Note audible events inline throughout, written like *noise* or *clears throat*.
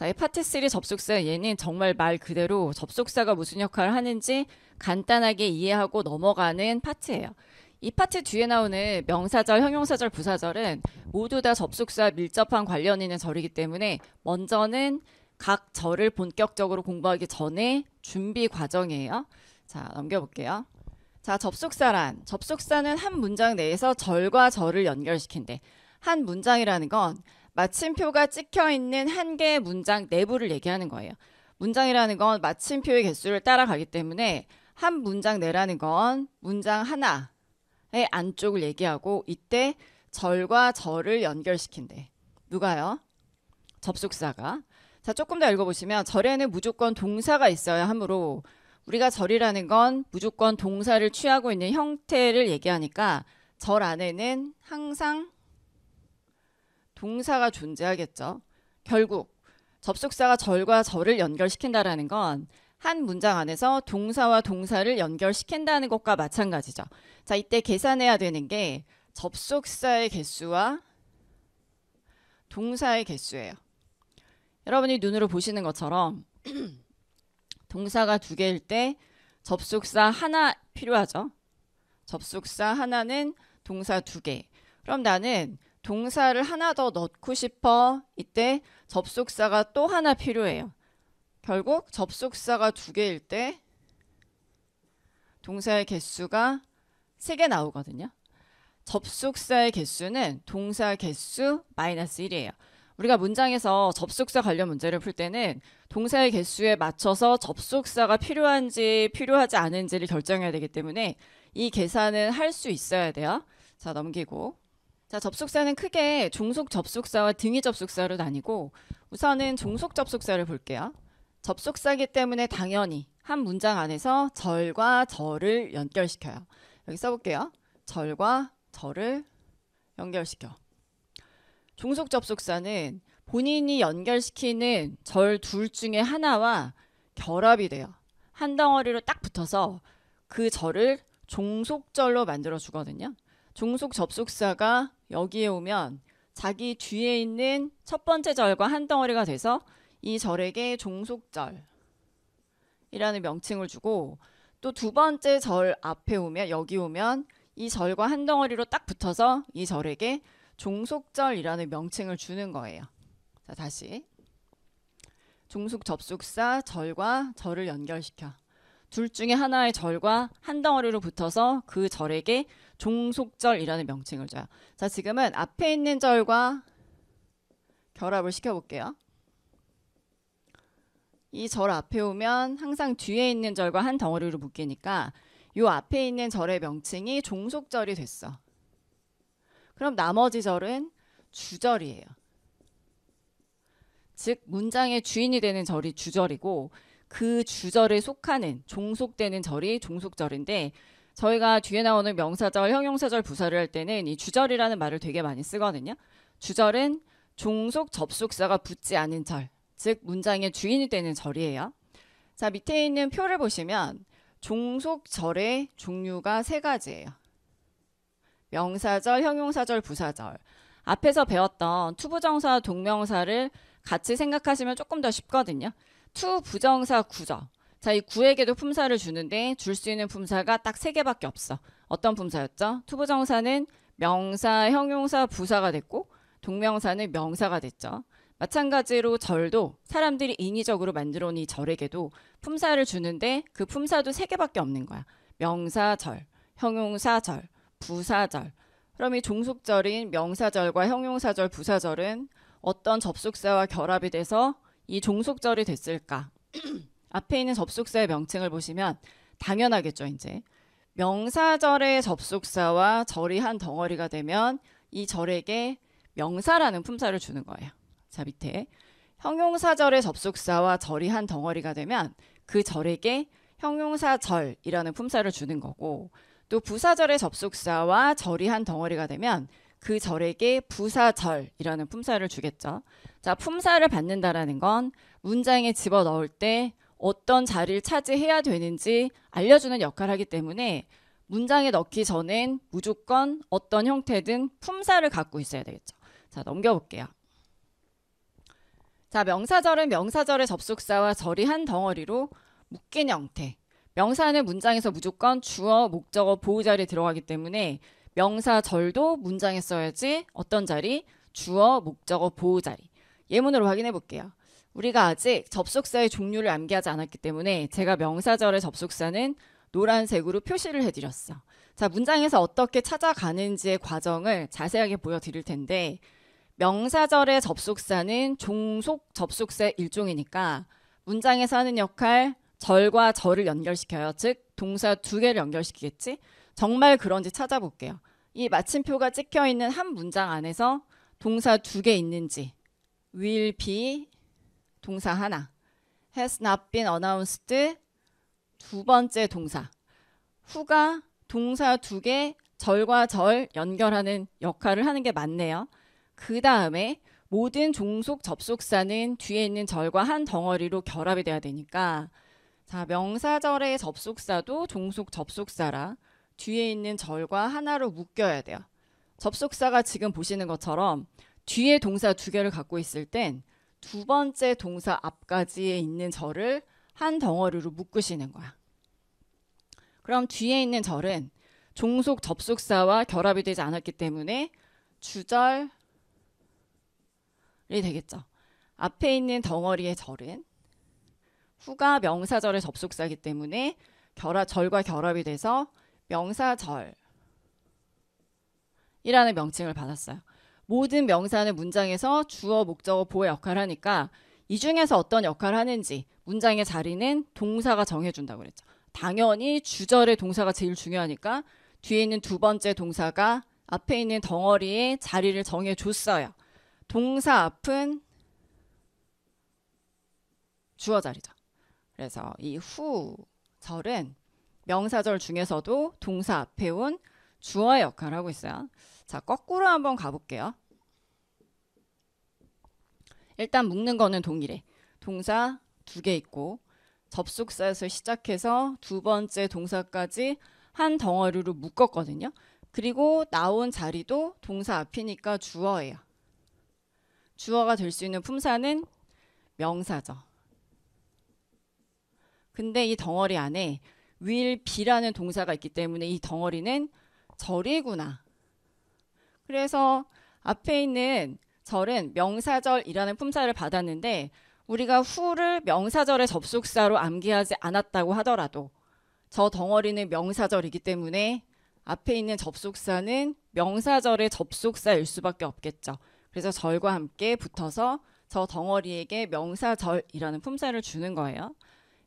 자, 이 파트 3 접속사 얘는 정말 말 그대로 접속사가 무슨 역할을 하는지 간단하게 이해하고 넘어가는 파트예요. 이 파트 뒤에 나오는 명사절, 형용사절, 부사절은 모두 다 접속사 밀접한 관련 있는 절이기 때문에 먼저는 각 절을 본격적으로 공부하기 전에 준비 과정이에요. 자, 넘겨볼게요. 자, 접속사란 접속사는 한 문장 내에서 절과 절을 연결시킨대. 한 문장이라는 건 마침표가 찍혀 있는 한 개의 문장 내부를 얘기하는 거예요. 문장이라는 건 마침표의 개수를 따라가기 때문에 한 문장 내라는 건 문장 하나의 안쪽을 얘기하고 이때 절과 절을 연결시킨대. 누가요? 접속사가. 자, 조금 더 읽어보시면 절에는 무조건 동사가 있어야 하므로 우리가 절이라는 건 무조건 동사를 취하고 있는 형태를 얘기하니까 절 안에는 항상 동사가 존재하겠죠. 결국 접속사가 절과 절을 연결시킨다라는 건 한 문장 안에서 동사와 동사를 연결시킨다는 것과 마찬가지죠. 자, 이때 계산해야 되는 게 접속사의 개수와 동사의 개수예요. 여러분이 눈으로 보시는 것처럼 *clears throat* 동사가 두 개일 때 접속사 하나 필요하죠. 접속사 하나는 동사 두 개. 그럼 나는 동사를 하나 더 넣고 싶어 이때 접속사가 또 하나 필요해요. 결국 접속사가 두 개일 때 동사의 개수가 세 개 나오거든요. 접속사의 개수는 동사 개수 마이너스 1이에요. 우리가 문장에서 접속사 관련 문제를 풀 때는 동사의 개수에 맞춰서 접속사가 필요한지 필요하지 않은지를 결정해야 되기 때문에 이 계산은 할 수 있어야 돼요. 자 넘기고 자, 접속사는 크게 종속 접속사와 등위 접속사로 나뉘고 우선은 종속 접속사를 볼게요. 접속사기 때문에 당연히 한 문장 안에서 절과 절을 연결시켜요. 여기 써볼게요. 절과 절을 연결시켜. 종속 접속사는 본인이 연결시키는 절 둘 중에 하나와 결합이 돼요. 한 덩어리로 딱 붙어서 그 절을 종속절로 만들어 주거든요. 종속 접속사가 여기에 오면 자기 뒤에 있는 첫 번째 절과 한 덩어리가 돼서 이 절에게 종속절이라는 명칭을 주고 또 두 번째 절 앞에 오면 여기 오면 이 절과 한 덩어리로 딱 붙어서 이 절에게 종속절이라는 명칭을 주는 거예요. 자, 다시. 종속 접속사 절과 절을 연결시켜. 둘 중에 하나의 절과 한 덩어리로 붙어서 그 절에게 종속절이라는 명칭을 줘요. 자, 지금은 앞에 있는 절과 결합을 시켜볼게요. 이 절 앞에 오면 항상 뒤에 있는 절과 한 덩어리로 묶이니까 요 앞에 있는 절의 명칭이 종속절이 됐어. 그럼 나머지 절은 주절이에요. 즉 문장의 주인이 되는 절이 주절이고 그 주절에 속하는 종속되는 절이 종속절인데 저희가 뒤에 나오는 명사절, 형용사절, 부사를 할 때는 이 주절이라는 말을 되게 많이 쓰거든요. 주절은 종속 접속사가 붙지 않은 절, 즉 문장의 주인이 되는 절이에요. 자, 밑에 있는 표를 보시면 종속절의 종류가 세 가지예요. 명사절, 형용사절, 부사절. 앞에서 배웠던 투부정사, 동명사를 같이 생각하시면 조금 더 쉽거든요. 투 부정사 구죠. 자, 이 구에게도 품사를 주는데 줄 수 있는 품사가 딱 세 개밖에 없어. 어떤 품사였죠? 투부정사는 명사, 형용사, 부사가 됐고 동명사는 명사가 됐죠. 마찬가지로 절도 사람들이 인위적으로 만들어 놓은 이 절에게도 품사를 주는데 그 품사도 세 개밖에 없는 거야. 명사절, 형용사절, 부사절. 그럼 이 종속절인 명사절과 형용사절, 부사절은 어떤 접속사와 결합이 돼서 이 종속절이 됐을까? *clears throat* 앞에 있는 접속사의 명칭을 보시면 당연하겠죠, 이제. 명사절의 접속사와 절이 한 덩어리가 되면 이 절에게 명사라는 품사를 주는 거예요. 자, 밑에. 형용사절의 접속사와 절이 한 덩어리가 되면 그 절에게 형용사절이라는 품사를 주는 거고 또 부사절의 접속사와 절이 한 덩어리가 되면 그 절에게 부사절이라는 품사를 주겠죠. 자, 품사를 받는다라는 건 문장에 집어 넣을 때 어떤 자리를 차지해야 되는지 알려주는 역할을 하기 때문에 문장에 넣기 전엔 무조건 어떤 형태든 품사를 갖고 있어야 되겠죠. 자, 넘겨볼게요. 자, 명사절은 명사절의 접속사와 절이 한 덩어리로 묶인 형태. 명사는 문장에서 무조건 주어, 목적어, 보호자리에 들어가기 때문에 명사절도 문장에 써야지 어떤 자리? 주어, 목적어, 보호 자리. 예문으로 확인해 볼게요. 우리가 아직 접속사의 종류를 암기하지 않았기 때문에 제가 명사절의 접속사는 노란색으로 표시를 해드렸어. 자, 문장에서 어떻게 찾아가는지의 과정을 자세하게 보여드릴 텐데, 명사절의 접속사는 종속 접속사의 일종이니까 문장에서 하는 역할, 절과 절을 연결시켜요. 즉, 동사 두 개를 연결시키겠지? 정말 그런지 찾아볼게요. 이 마침표가 찍혀 있는 한 문장 안에서 동사 두 개 있는지 will be 동사 하나 has not been announced 두 번째 동사 후가 동사 두 개 절과 절 연결하는 역할을 하는 게 맞네요. 그 다음에 모든 종속 접속사는 뒤에 있는 절과 한 덩어리로 결합이 돼야 되니까 자 명사절의 접속사도 종속 접속사라 뒤에 있는 절과 하나로 묶여야 돼요. 접속사가 지금 보시는 것처럼 뒤에 동사 두 개를 갖고 있을 땐 두 번째 동사 앞까지에 있는 절을 한 덩어리로 묶으시는 거야. 그럼 뒤에 있는 절은 종속 접속사와 결합이 되지 않았기 때문에 주절이 되겠죠. 앞에 있는 덩어리의 절은 후가 명사절의 접속사이기 때문에 결합, 절과 결합이 돼서 명사절이라는 명칭을 받았어요. 모든 명사는 문장에서 주어, 목적어, 보의 역할을 하니까 이 중에서 어떤 역할을 하는지 문장의 자리는 동사가 정해준다고 그랬죠. 당연히 주절의 동사가 제일 중요하니까 뒤에 있는 두 번째 동사가 앞에 있는 덩어리의 자리를 정해줬어요. 동사 앞은 주어 자리죠. 그래서 이 후절은 명사절 중에서도 동사 앞에 온 주어의 역할을 하고 있어요. 자, 거꾸로 한번 가볼게요. 일단 묶는 거는 동일해. 동사 두 개 있고 접속사에서 시작해서 두 번째 동사까지 한 덩어리로 묶었거든요. 그리고 나온 자리도 동사 앞이니까 주어예요. 주어가 될 수 있는 품사는 명사죠. 근데 이 덩어리 안에 will be라는 동사가 있기 때문에 이 덩어리는 절이구나. 그래서 앞에 있는 절은 명사절이라는 품사를 받았는데 우리가 후를 명사절의 접속사로 암기하지 않았다고 하더라도 저 덩어리는 명사절이기 때문에 앞에 있는 접속사는 명사절의 접속사일 수밖에 없겠죠. 그래서 절과 함께 붙어서 저 덩어리에게 명사절이라는 품사를 주는 거예요.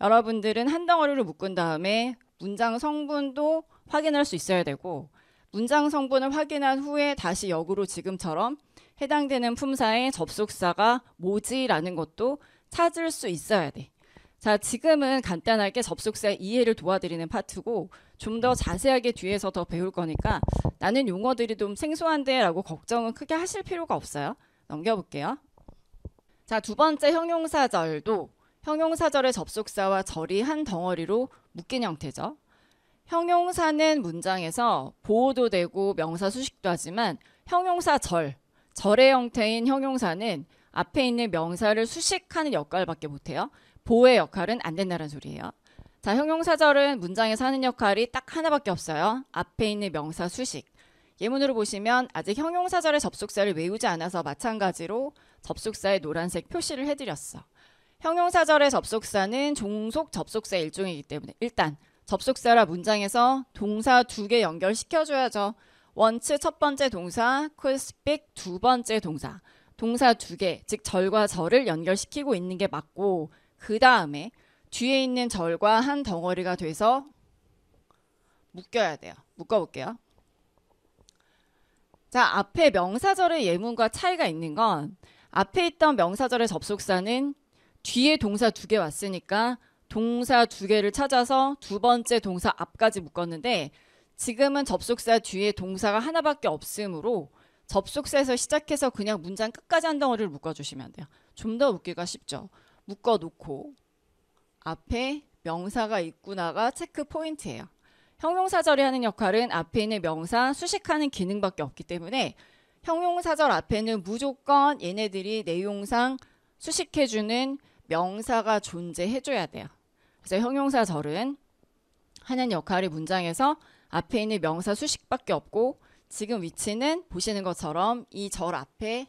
여러분들은 한 덩어리로 묶은 다음에 문장 성분도 확인할 수 있어야 되고 문장 성분을 확인한 후에 다시 역으로 지금처럼 해당되는 품사의 접속사가 뭐지라는 것도 찾을 수 있어야 돼. 자, 지금은 간단하게 접속사 이해를 도와드리는 파트고 좀 더 자세하게 뒤에서 더 배울 거니까 나는 용어들이 좀 생소한데 라고 걱정은 크게 하실 필요가 없어요. 넘겨볼게요. 자, 두 번째 형용사절도 형용사절의 접속사와 절이 한 덩어리로 묶인 형태죠. 형용사는 문장에서 보호도 되고 명사 수식도 하지만 형용사 절, 절의 형태인 형용사는 앞에 있는 명사를 수식하는 역할밖에 못해요. 보호의 역할은 안 된다는 소리예요. 자, 형용사절은 문장에서 하는 역할이 딱 하나밖에 없어요. 앞에 있는 명사 수식. 예문으로 보시면 아직 형용사절의 접속사를 외우지 않아서 마찬가지로 접속사의 노란색 표시를 해드렸어. 형용사절의 접속사는 종속 접속사의 일종이기 때문에 일단 접속사라 문장에서 동사 두 개 연결시켜줘야죠. 원츠 첫 번째 동사, 쿨스 u 두 번째 동사. 동사 두 개, 즉 절과 절을 연결시키고 있는 게 맞고 그 다음에 뒤에 있는 절과 한 덩어리가 돼서 묶여야 돼요. 묶어볼게요. 자, 앞에 명사절의 예문과 차이가 있는 건 앞에 있던 명사절의 접속사는 뒤에 동사 두 개 왔으니까 동사 두 개를 찾아서 두 번째 동사 앞까지 묶었는데 지금은 접속사 뒤에 동사가 하나밖에 없으므로 접속사에서 시작해서 그냥 문장 끝까지 한 덩어리를 묶어주시면 돼요. 좀 더묶기가 쉽죠. 묶어놓고 앞에 명사가 있구나가 체크 포인트예요. 형용사절이 하는 역할은 앞에 있는 명사 수식하는 기능밖에 없기 때문에 형용사절 앞에는 무조건 얘네들이 내용상 수식해주는 명사가 존재해줘야 돼요. 그래서 형용사절은 하는 역할이 문장에서 앞에 있는 명사 수식밖에 없고 지금 위치는 보시는 것처럼 이 절 앞에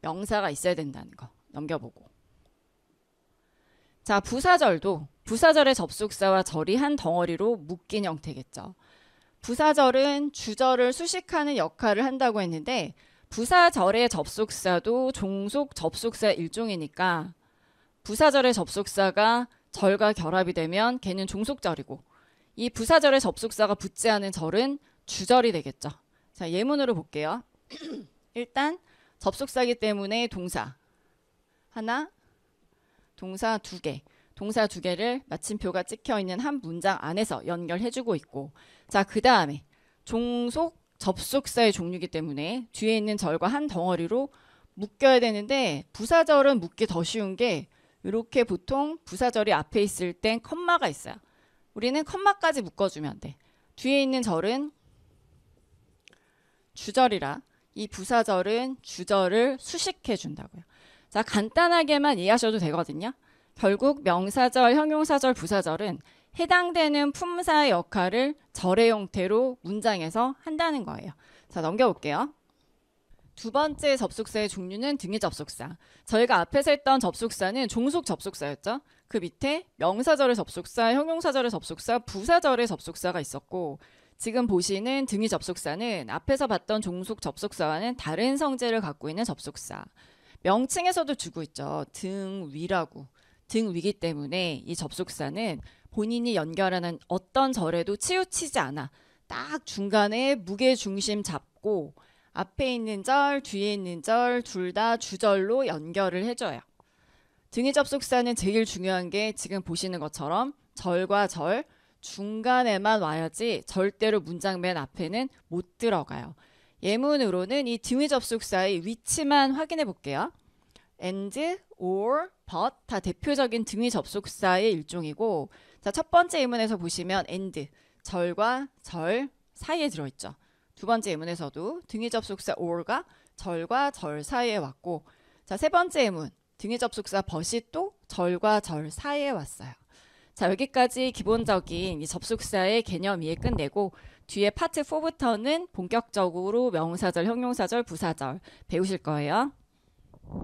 명사가 있어야 된다는 거 넘겨보고 자 부사절도 부사절의 접속사와 절이 한 덩어리로 묶인 형태겠죠. 부사절은 주절을 수식하는 역할을 한다고 했는데 부사절의 접속사도 종속 접속사 일종이니까 부사절의 접속사가 절과 결합이 되면 걔는 종속절이고 이 부사절의 접속사가 붙지 않은 절은 주절이 되겠죠. 자, 예문으로 볼게요. *clears throat* 일단 접속사기 때문에 동사 하나, 동사 두 개, 동사 두 개를 마침표가 찍혀 있는 한 문장 안에서 연결해주고 있고, 자, 그 다음에 종속 접속사의 종류이기 때문에 뒤에 있는 절과 한 덩어리로 묶여야 되는데, 부사절은 묶기 더 쉬운 게 이렇게 보통 부사절이 앞에 있을 땐 컴마가 있어요. 우리는 컴마까지 묶어주면 돼. 뒤에 있는 절은 주절이라 이 부사절은 주절을 수식해 준다고요. 자, 간단하게만 이해하셔도 되거든요. 결국 명사절, 형용사절, 부사절은 해당되는 품사의 역할을 절의 형태로 문장에서 한다는 거예요. 자, 넘겨볼게요. 두 번째 접속사의 종류는 등의 접속사. 저희가 앞에서 했던 접속사는 종속 접속사였죠. 그 밑에 명사절의 접속사, 형용사절의 접속사, 부사절의 접속사가 있었고 지금 보시는 등의 접속사는 앞에서 봤던 종속 접속사와는 다른 성질을 갖고 있는 접속사. 명칭에서도 주고 있죠. 등 위라고. 등 위기 때문에 이 접속사는 본인이 연결하는 어떤 절에도 치우치지 않아. 딱 중간에 무게 중심 잡고 앞에 있는 절, 뒤에 있는 절둘 다 주절로 연결을 해줘요. 등의 접속사는 제일 중요한 게 지금 보시는 것처럼 절과 절 중간에만 와야지 절대로 문장 맨 앞에는 못 들어가요. 예문으로는 이 등의 접속사의 위치만 확인해 볼게요. and, or, but 다 대표적인 등위 접속사의 일종이고 자, 첫 번째 예문에서 보시면 and 절과 절 사이에 들어있죠. 두 번째 예문에서도 등위 접속사 or가 절과 절 사이에 왔고 자 세 번째 예문 등위 접속사 벗이 또 절과 절 사이에 왔어요. 자 여기까지 기본적인 이 접속사의 개념 이해 끝내고 뒤에 파트 4부터는 본격적으로 명사절, 형용사절, 부사절 배우실 거예요.